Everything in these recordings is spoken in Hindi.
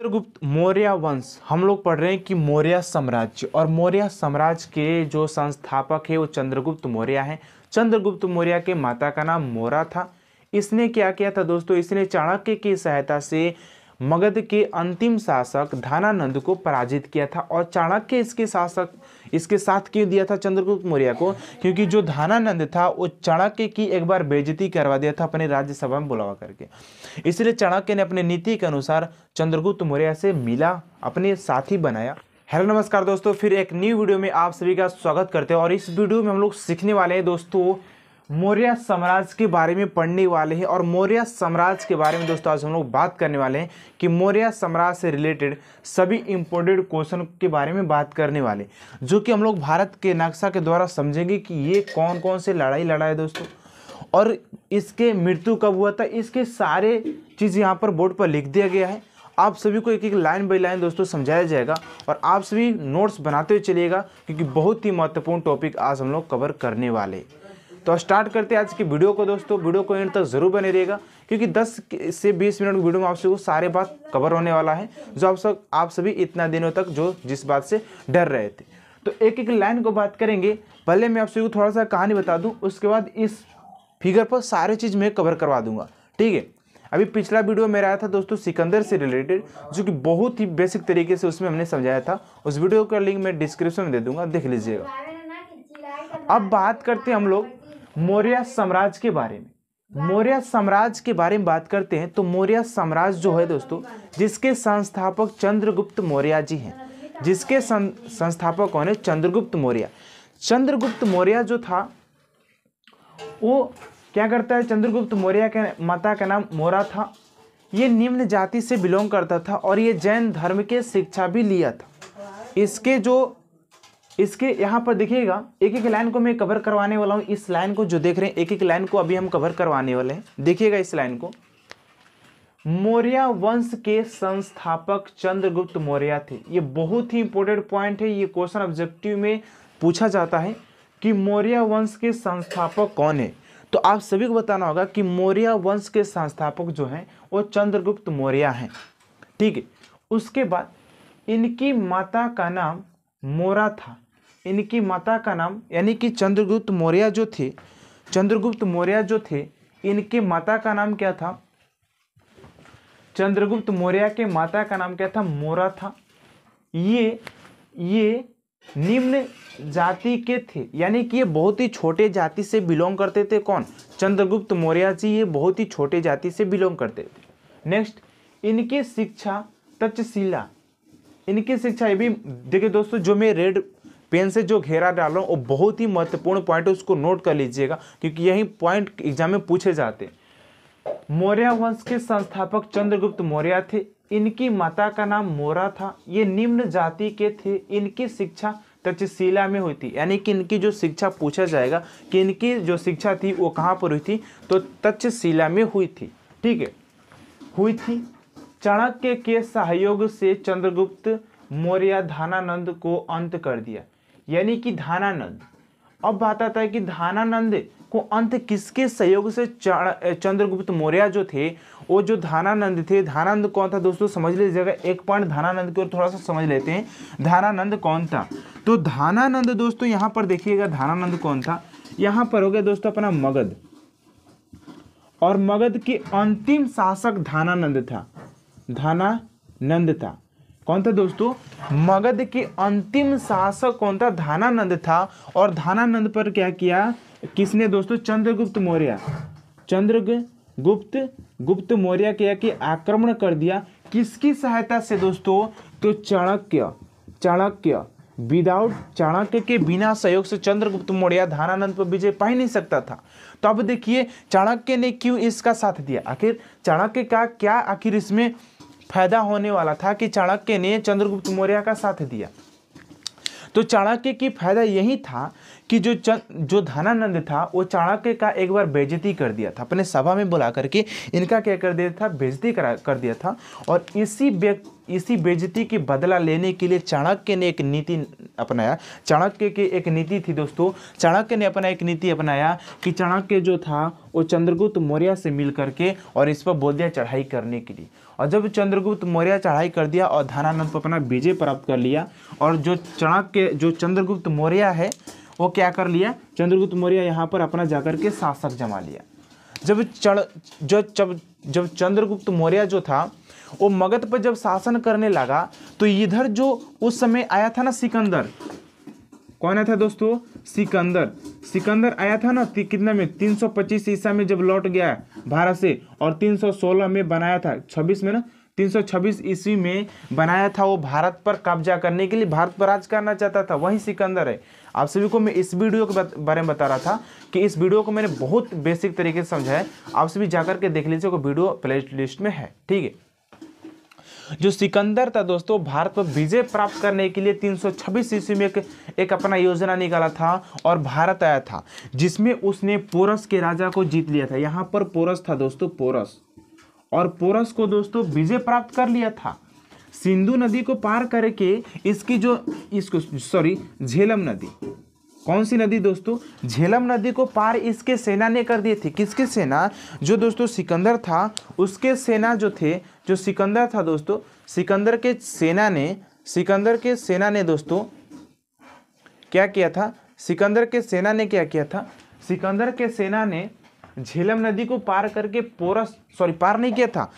चित्रगुप्त मौर्य वंश हम लोग पढ़ रहे हैं कि मौर्य साम्राज्य और मौर्य साम्राज्य के जो संस्थापक है वो चंद्रगुप्त मौर्य हैं चंद्रगुप्त मौर्य के माता का नाम मोरा था इसने क्या किया था दोस्तों इसने चाणक्य की सहायता से मगध के अंतिम शासक धानानंद को पराजित किया था और चाणक्य इसके शासक इसके साथ क्यों दिया था चंद्रगुप्त मौर्य को क्योंकि जो धानानंद था वो चाणक्य की एक बार बेजती करवा दिया था अपने राज्यसभा में बुलावा करके इसलिए चाणक्य ने अपने नीति के अनुसार चंद्रगुप्त मौर्य से मिला अपने साथी बनाया हेलो नमस्कार दोस्तों फिर एक न्यू वीडियो में आप सभी का स्वागत करते हैं और इस वीडियो में हम लोग सीखने वाले हैं दोस्तों मौर्य साम्राज्य के बारे में पढ़ने वाले हैं और मौर्य साम्राज्य के बारे में दोस्तों आज हम लोग बात करने वाले हैं कि मौर्य साम्राज्य से रिलेटेड सभी इम्पोर्टेंट क्वेश्चन के बारे में बात करने वाले जो कि हम लोग भारत के नक्शा के द्वारा समझेंगे कि ये कौन कौन से लड़ाई लड़ा है दोस्तों और इसके मृत्यु कब हुआ था इसके सारे चीज़ यहाँ पर बोर्ड पर लिख दिया गया है आप सभी को एक एक लाइन बाई लाइन दोस्तों समझाया जाएगा और आप सभी नोट्स बनाते हुए चलिएगा क्योंकि बहुत ही महत्वपूर्ण टॉपिक आज हम लोग कवर करने वाले तो स्टार्ट करते हैं आज की वीडियो को दोस्तों वीडियो को एंड तक जरूर बने रहिएगा क्योंकि 10 से 20 मिनट की वीडियो में आप वो सारे बात कवर होने वाला है जो आप सब आप सभी इतना दिनों तक जो जिस बात से डर रहे थे तो एक एक लाइन को बात करेंगे पहले मैं आप सभी को थोड़ा सा कहानी बता दूँ उसके बाद इस फिगर पर सारे चीज़ मैं कवर करवा दूंगा ठीक है अभी पिछला वीडियो मेरा आया था दोस्तों सिकंदर से रिलेटेड जो कि बहुत ही बेसिक तरीके से उसमें हमने समझाया था उस वीडियो का लिंक मैं डिस्क्रिप्शन में दे दूंगा देख लीजिएगा अब बात करते हैं हम लोग मौर्य साम्राज्य के बारे में मौर्य साम्राज्य के बारे में बात करते हैं तो मौर्य साम्राज्य जो है दोस्तों जिसके संस्थापक चंद्रगुप्त मौर्य जी हैं जिसके सं, संस्थापक कौन है चंद्रगुप्त मौर्य चंद्रगुप्त मौर्य जो था वो क्या करता है चंद्रगुप्त मौर्य के माता का नाम मौरा था ये निम्न जाति से बिलोंग करता था और ये जैन धर्म के शिक्षा भी लिया था इसके जो इसके यहाँ पर देखिएगा एक एक लाइन को मैं कवर करवाने वाला हूँ इस लाइन को जो देख रहे हैं एक एक लाइन को अभी हम कवर करवाने वाले हैं देखिएगा इस लाइन को मौर्य वंश के संस्थापक चंद्रगुप्त मौर्य थे ये बहुत ही इंपॉर्टेंट पॉइंट है ये क्वेश्चन ऑब्जेक्टिव में पूछा जाता है कि मौर्य वंश के संस्थापक कौन है तो आप सभी को बताना होगा कि मौर्य वंश के संस्थापक जो हैं वो चंद्रगुप्त मौर्य हैं ठीक है उसके बाद इनकी माता का नाम मोरा था इनकी माता का नाम यानी कि चंद्रगुप्त मौर्य जो थे चंद्रगुप्त मौर्य जो थे इनके माता का नाम क्या था चंद्रगुप्त मौर्य के माता का नाम क्या था मोरा था ये ये निम्न जाति के थे यानी कि ये बहुत ही छोटे जाति से बिलोंग करते थे कौन चंद्रगुप्त मौर्य जी ये बहुत ही छोटे जाति से बिलोंग करते थे नेक्स्ट इनकी शिक्षा तक्षशिला इनकी शिक्षा ये भी देखिए दोस्तों जो मैं रेड पेन से जो घेरा डाल रहा हूँ वो बहुत ही महत्वपूर्ण पॉइंट है उसको नोट कर लीजिएगा क्योंकि यही पॉइंट एग्जाम में पूछे जाते मौर्य वंश के संस्थापक चंद्रगुप्त मौर्य थे इनकी माता का नाम मोरा था ये निम्न जाति के थे इनकी शिक्षा तक्षशिला में हुई थी यानी कि इनकी जो शिक्षा पूछा जाएगा कि इनकी जो शिक्षा थी वो कहाँ पर हुई थी तो तक्षशिला में हुई थी ठीक है हुई थी चाणक्य के सहयोग से चंद्रगुप्त मौर्य धानानंद को अंत कर दिया यानी कि धानानंद अब बात आता है कि धानानंद को अंत किसके सहयोग से चंद्रगुप्त मौर्य जो थे वो जो धानानंद थे धानानंद कौन था दोस्तों समझ लीजिएगा एक पॉइंट धानानंद की ओर थोड़ा सा समझ लेते हैं धानानंद कौन था तो धानानंद दोस्तों यहाँ पर देखिएगा धानानंद कौन था यहाँ पर हो गया दोस्तों अपना मगध और मगध के अंतिम शासक धानानंद था धानानंद था कौन था दोस्तों मगध के अंतिम शासक कौन था धानानंद था और धानानंद पर क्या किया किसने दोस्तों चंद्रगुप्त मौर्य चंद्रगुप्त गुप्त मौर्य क्या कि आक्रमण कर दिया किसकी सहायता से दोस्तों तो चाणक्य चाणक्य विदाउट चाणक्य के बिना सहयोग से चंद्रगुप्त मौर्य धानानंद पर विजय पा ही नहीं सकता था तो अब देखिए चाणक्य ने क्यों इसका साथ दिया आखिर चाणक्य का क्या आखिर इसमें फायदा होने वाला था कि चाणक्य ने चंद्रगुप्त मौर्य का साथ दिया तो चाणक्य की फायदा यही था कि जो चंद जो धनानंद था वो चाणक्य का एक बार बेजती कर दिया था अपने सभा में बुला करके इनका क्या कर दिया था बेजती करा कर दिया था और इसी व्यक्ति इसी बेजती की बदला लेने के लिए चाणक्य ने एक नीति अपनाया चाणक्य की एक नीति थी दोस्तों चाणक्य ने अपना एक नीति अपनाया कि चाणक्य जो था वो चंद्रगुप्त मौर्य से मिल करके और इस पर बोल दिया चढ़ाई करने के लिए और जब चंद्रगुप्त मौर्य चढ़ाई कर दिया और धानानंद पर अपना विजय प्राप्त कर लिया और जो चाणक्य जो चंद्रगुप्त मौर्य है वो क्या कर लिया चंद्रगुप्त मौर्य यहाँ पर अपना जाकर के शासक जमा लिया जब चढ़ जो जब जब चंद्रगुप्त मौर्य जो था वो मगध पर जब शासन करने लगा तो इधर जो उस समय आया था ना सिकंदर कौन आया था दोस्तों सिकंदर सिकंदर आया था ना कितना में 325 सौ ईसा में जब लौट गया भारत से और 316 में बनाया था 26 में ना 326 ईस्वी में बनाया था वो भारत पर कब्जा करने के लिए भारत पर राज करना चाहता था वही सिकंदर है आप सभी को मैं इस वीडियो के बारे में बता रहा था कि इस वीडियो को मैंने बहुत बेसिक तरीके से समझाया आप सभी जाकर के देख लीजिए वो वीडियो प्ले लिस्ट में है ठीक है जो सिकंदर था दोस्तों भारत पर विजय प्राप्त करने के लिए 326 ईस्वी में एक, एक अपना योजना निकाला था और भारत आया था जिसमें उसने पोरस के राजा को जीत लिया था यहाँ पर पोरस था दोस्तों पोरस और पोरस को दोस्तों विजय प्राप्त कर लिया था सिंधु नदी को पार करके इसकी जो इसको सॉरी झेलम नदी कौन सी नदी दोस्तों झेलम नदी को पार इसके सेना ने कर दिए थे किसकी सेना जो दोस्तों सिकंदर था उसके सेना जो थे जो सिकंदर था दोस्तों सिकंदर के सेना ने सिकंदर के सेना ने दोस्तों क्या किया था सिकंदर के सेना ने क्या किया था सिकंदर के सेना ने झेलम नदी को पार करके पोरस सॉरी पार नहीं किया था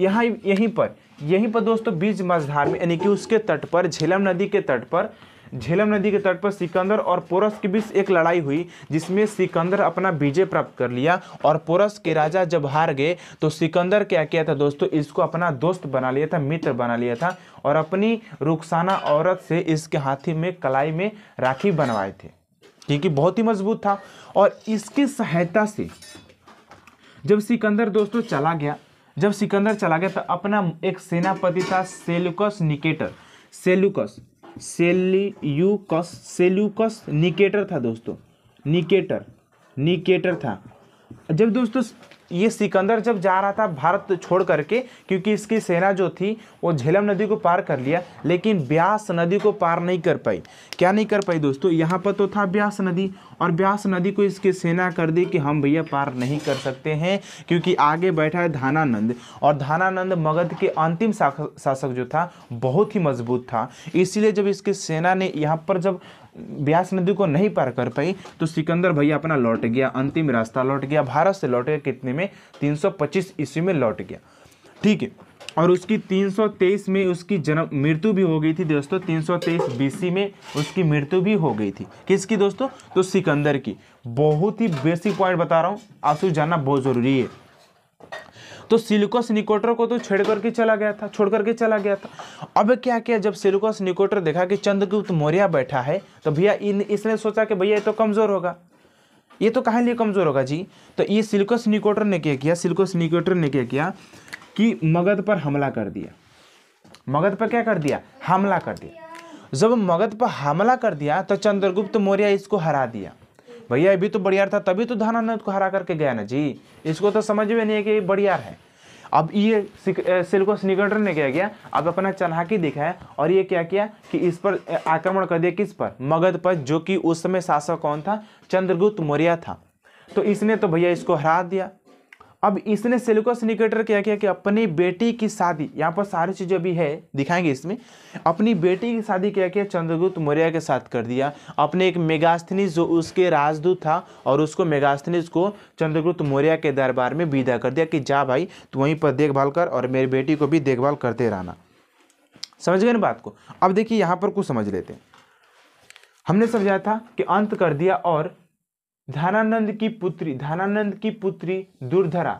यहाँ यहीं पर यहीं पर दोस्तों बीज मझधार में यानी कि उसके तट पर झेलम नदी के तट पर झेलम नदी के तट पर सिकंदर और पोरस के बीच एक लड़ाई हुई जिसमें सिकंदर अपना विजय प्राप्त कर लिया और पोरस के राजा जब हार गए तो सिकंदर क्या किया था दोस्तों इसको अपना दोस्त बना लिया था मित्र बना लिया था और अपनी रुखसाना औरत से इसके हाथी में कलाई में राखी बनवाए थे क्योंकि बहुत ही मजबूत था और इसकी सहायता से जब सिकंदर दोस्तों चला गया जब सिकंदर चला गया तो अपना एक सेनापति था Seleucus Nicator Seleucus Seleucus Seleucus Nicator था दोस्तों निकेटर निकेटर था जब दोस्तों ये सिकंदर जब जा रहा था भारत छोड़ करके क्योंकि इसकी सेना जो थी वो झेलम नदी को पार कर लिया लेकिन ब्यास नदी को पार नहीं कर पाई क्या नहीं कर पाई दोस्तों यहाँ पर तो था ब्यास नदी और ब्यास नदी को इसकी सेना कर दी कि हम भैया पार नहीं कर सकते हैं क्योंकि आगे बैठा है धानानंद और धानानंद मगध के अंतिम शासक जो था बहुत ही मजबूत था इसीलिए जब इसकी सेना ने यहाँ पर जब ब्यास नदी को नहीं पार कर पाई तो सिकंदर भैया अपना लौट गया अंतिम रास्ता लौट गया भारत से लौट गया कितने में 325 ईस्वी में लौट गया ठीक है और उसकी 323 में उसकी जन्म मृत्यु भी हो गई थी दोस्तों 323 बीसी में उसकी मृत्यु भी हो गई थी किसकी दोस्तों तो सिकंदर की बहुत ही बेसिक पॉइंट बता रहा हूँ आपसे जानना बहुत ज़रूरी है तो सिलिकोस निकोटर को तो छेड़ करके चला गया था छोड़ करके चला गया था अब क्या किया जब सिलिकोस निकोटर देखा कि चंद्रगुप्त मौर्य बैठा है तो भैया इन इसने सोचा कि भैया ये तो कमज़ोर होगा ये तो कहाँ लिए कमज़ोर होगा जी तो ये सिलिकोस निकोटर ने क्या किया सिलिकोस निकोटर ने क्या किया कि मगध पर हमला कर दिया मगध पर क्या कर दिया हमला कर दिया जब मगध पर हमला कर दिया तो चंद्रगुप्त मौर्य इसको हरा दिया भैया अभी तो बढ़िया था तभी तो धानानंद को हरा करके गया ना जी इसको तो समझ में नहीं है कि ये है अब ये सिल्कोस निगटर ने क्या किया अब अपना चनाकी दिखाया और ये क्या किया कि इस पर आक्रमण कर दिया किस पर मगध पर जो कि उस समय शासक कौन था चंद्रगुप्त मौर्य था तो इसने तो भैया इसको हरा दिया अब इसने सेलुकस निकेटर क्या किया कि अपनी बेटी की शादी यहाँ पर सारी चीज़ें भी है दिखाएंगे इसमें अपनी बेटी की शादी क्या किया चंद्रगुप्त मौर्य के साथ कर दिया अपने एक मेगास्थनीज जो उसके राजदूत था और उसको मेगास्थनीज को चंद्रगुप्त मौर्य के दरबार में विदा कर दिया कि जा भाई तू वहीं पर देखभाल कर और मेरी बेटी को भी देखभाल करते रहना समझ गए ना बात को अब देखिए यहाँ पर कुछ समझ लेते हैं हमने समझाया था कि अंत कर दिया और धानानंद की पुत्री धानानंद की पुत्री दुर्धरा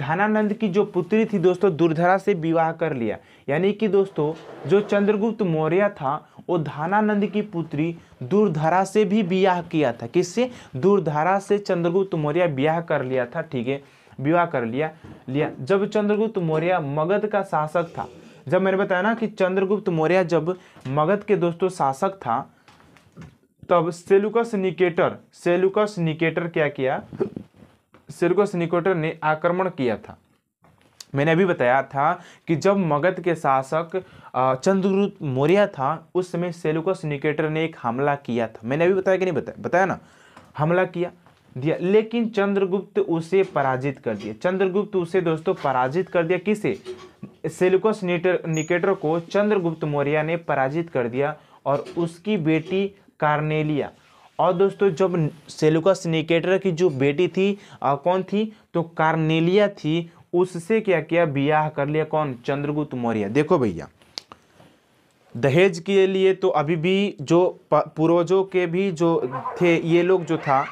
धानानंद की जो पुत्री थी दोस्तों दुर्धरा से विवाह कर लिया यानी कि दोस्तों जो चंद्रगुप्त मौर्य था वो धानानंद की पुत्री दुर्धरा से भी विवाह किया था किससे दुर्धरा से चंद्रगुप्त मौर्य विवाह कर लिया था ठीक है विवाह कर लिया लिया जब चंद्रगुप्त मौर्य मगध का शासक था जब मैंने बताया ना कि चंद्रगुप्त मौर्य जब मगध के दोस्तों शासक था तब सेलुकस निकेटर सेलुकस निकेटर क्या किया सेलुकस निकेटर ने आक्रमण किया था मैंने अभी बताया था कि जब मगध के शासक चंद्रगुप्त मौर्य था उस समय सेलुकस निकेटर ने एक हमला किया था मैंने अभी बताया कि नहीं बताया बताया ना हमला किया दिया लेकिन चंद्रगुप्त उसे पराजित कर दिया चंद्रगुप्त उसे दोस्तों पराजित कर दिया किसे सेलुकस निकेटर को चंद्रगुप्त मौर्य ने पराजित कर दिया और उसकी बेटी कार्नेलिया और दोस्तों जब सेलुकस निकेटर की जो बेटी थी आ, कौन थी तो कार्नेलिया थी उससे क्या किया ब्याह कर लिया कौन चंद्रगुप्त मौर्य देखो भैया दहेज के लिए तो अभी भी जो पूर्वजों के भी जो थे ये लोग जो था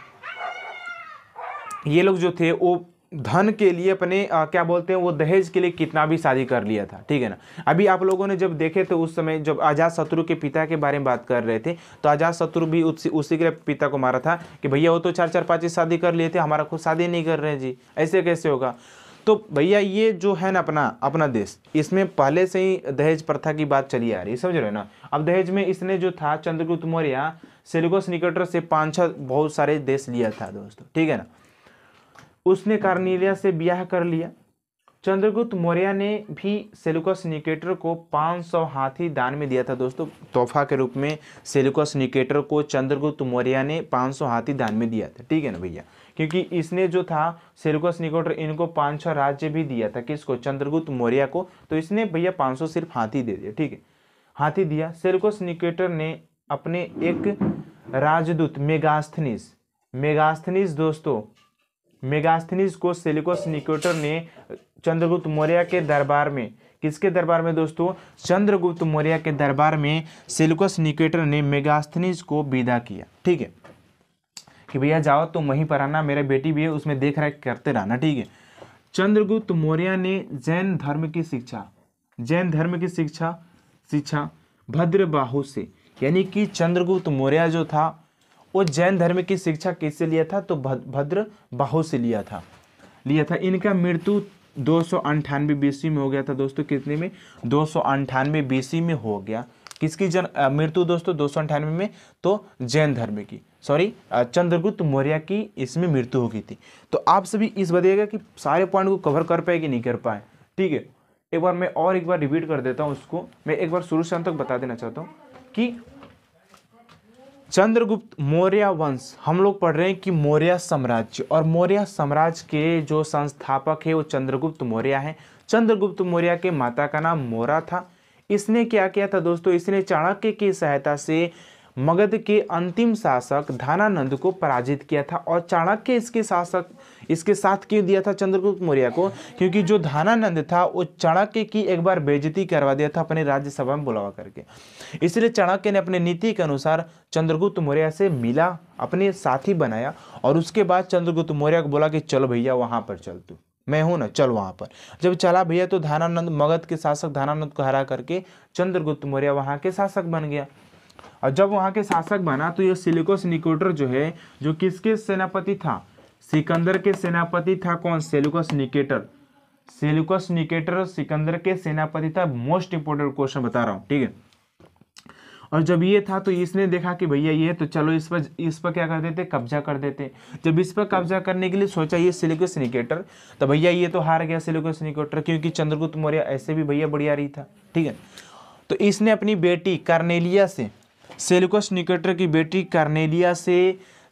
ये लोग जो थे वो धन के लिए अपने आ, क्या बोलते हैं वो दहेज के लिए कितना भी शादी कर लिया था ठीक है ना अभी आप लोगों ने जब देखे तो उस समय जब आज़ाद शत्रु के पिता के बारे में बात कर रहे थे तो आज़ाद शत्रु भी उसी उसी के पिता को मारा था कि भैया वो तो चार चार पाँच शादी कर लिए थे हमारा खुद शादी नहीं कर रहे हैं जी ऐसे कैसे होगा तो भैया ये जो है ना अपना अपना देश इसमें पहले से ही दहेज प्रथा की बात चली आ रही है समझ रहे हो ना अब दहेज में इसने जो था चंद्रगुप्त मौर्य सेलिगोस निकटर से पाँच छः बहुत सारे देश लिया था दोस्तों ठीक है ना उसने कार्निलिया से ब्याह कर लिया चंद्रगुप्त मौर्य ने भी सेलुकस निकेटर को 500 हाथी दान में दिया था दोस्तों तोहफा के रूप में सेलुकस निकेटर को चंद्रगुप्त मौर्य ने 500 हाथी दान में दिया था ठीक है ना भैया क्योंकि इसने जो था सेलुकस निकेटर इनको पाँच छः राज्य भी दिया था किसको चंद्रगुप्त मौर्य को तो इसने भैया 500 सिर्फ हाथी दे दिया ठीक है हाथी दिया सेलुकस निकेटर ने अपने एक राजदूत मेगास्थनीस मेगास्थनीस दोस्तों मेगास्थनीज को सेलिकोस निकोटर ने चंद्रगुप्त मौर्य के दरबार में किसके दरबार में दोस्तों चंद्रगुप्त मौर्य के दरबार में सेलिकोस निकेटर ने मेगास्थनीज को विदा किया ठीक है कि भैया जाओ तो वहीं पर आना मेरा बेटी भी है उसमें देख रेख करते रहना ठीक है चंद्रगुप्त मौर्य ने जैन धर्म की शिक्षा जैन धर्म की शिक्षा शिक्षा भद्रबाहु से यानी कि चंद्रगुप्त मौर्य जो था वो जैन धर्म की शिक्षा किससे लिया था तो भद्र बाहु से लिया था लिया था इनका मृत्यु दो सौ अंठानवे बीसी में हो गया था दोस्तों कितने में दो सौ अंठानवे बीसी में हो गया किसकी जन मृत्यु दोस्तों दो सौ अंठानवे में तो जैन धर्म की सॉरी चंद्रगुप्त मौर्य की इसमें मृत्यु हो गई थी तो आप सभी इस बताइएगा कि सारे पॉइंट को कवर कर पाए कि नहीं कर पाए ठीक है एक बार मैं और एक बार रिपीट कर देता हूँ उसको मैं एक बार शुरू से अंत तक बता देना चाहता हूँ कि चंद्रगुप्त मौर्य वंश हम लोग पढ़ रहे हैं कि मौर्य साम्राज्य और मौर्य साम्राज्य के जो संस्थापक है वो चंद्रगुप्त मौर्य हैं चंद्रगुप्त मौर्य के माता का नाम मोरा था इसने क्या किया था दोस्तों इसने चाणक्य की सहायता से मगध के अंतिम शासक धानानंद को पराजित किया था और चाणक्य इसके शासक इसके साथ क्यों दिया था चंद्रगुप्त मौर्य को क्योंकि जो धानानंद था वो चाणक्य की एक बार बेजती करवा दिया था अपने राज्यसभा में बुलावा करके इसलिए चाणक्य ने अपने नीति के अनुसार चंद्रगुप्त मौर्य से मिला अपने साथी बनाया और उसके बाद चंद्रगुप्त मौर्य को बोला कि चलो भैया वहाँ पर चल तू मैं हूँ ना चल वहाँ पर जब चला भैया तो धानानंद मगध के शासक धानानंद को हरा करके चंद्रगुप्त मौर्य वहाँ के शासक बन गया और जब वहाँ के शासक बना तो ये सिलिकोस निकोटर जो है जो किसके सेनापति था सिकंदर के सेनापति था कौन Seleucus Nicator Seleucus Nicator Sikandar के सेनापति था मोस्ट इंपोर्टेंट क्वेश्चन बता रहा हूँ ठीक है और जब ये था तो इसने देखा कि भैया ये तो चलो इस पर इस पर क्या कर देते कब्जा कर देते जब इस पर कब्जा करने के लिए सोचा ये सिलिकस निकेटर तो भैया ये तो हार गया सिलिकस निकेटर क्योंकि चंद्रगुप्त मौर्य ऐसे भी भैया बढ़िया रही था ठीक है तो इसने अपनी बेटी कार्नेलिया से सेलुकस निकटर की बेटी कार्नेलिया से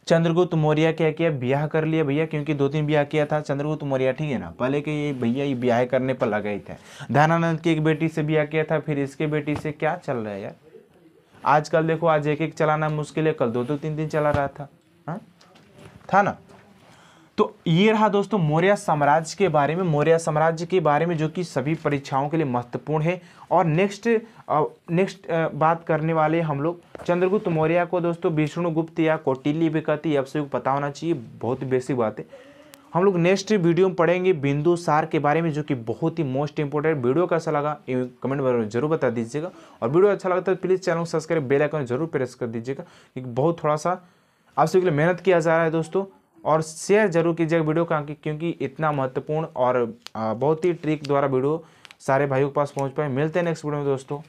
चंद्रगुप्त मौर्य क्या किया ब्याह कर लिया भैया क्योंकि दो तीन ब्याह किया था चंद्रगुप्त मौर्य ठीक है ना पहले के ये भैया ये ब्याह करने पर लगे ही थे धनानंद की एक बेटी से ब्याह किया था फिर इसके बेटी से क्या चल रहा है यार आजकल देखो आज एक एक चलाना मुश्किल है कल दो दो तीन दिन चला रहा था हा? था ना तो ये रहा दोस्तों मौर्य साम्राज्य के बारे में मौर्य साम्राज्य के बारे में जो कि सभी परीक्षाओं के लिए महत्वपूर्ण है और नेक्स्ट नेक्स्ट बात करने वाले हम लोग चंद्रगुप्त मौर्य को दोस्तों विष्णुगुप्त या कौटिल्य भी कहती है अब सभी को पता होना चाहिए बहुत बेसिक बात है हम लोग नेक्स्ट वीडियो में पढ़ेंगे बिंदु सार के बारे में जो कि बहुत ही मोस्ट इंपॉर्टेंट वीडियो कैसा लगा कमेंट में जरूर बता दीजिएगा और वीडियो अच्छा लगता है प्लीज़ चैनल को सब्सक्राइब बेल आइकन जरूर प्रेस कर दीजिएगा क्योंकि बहुत थोड़ा सा आप सभी के लिए मेहनत किया जा रहा है दोस्तों और शेयर जरूर कीजिएगा वीडियो का क्योंकि इतना महत्वपूर्ण और बहुत ही ट्रिक द्वारा वीडियो सारे भाइयों के पास पहुंच पाए मिलते हैं नेक्स्ट वीडियो में दोस्तों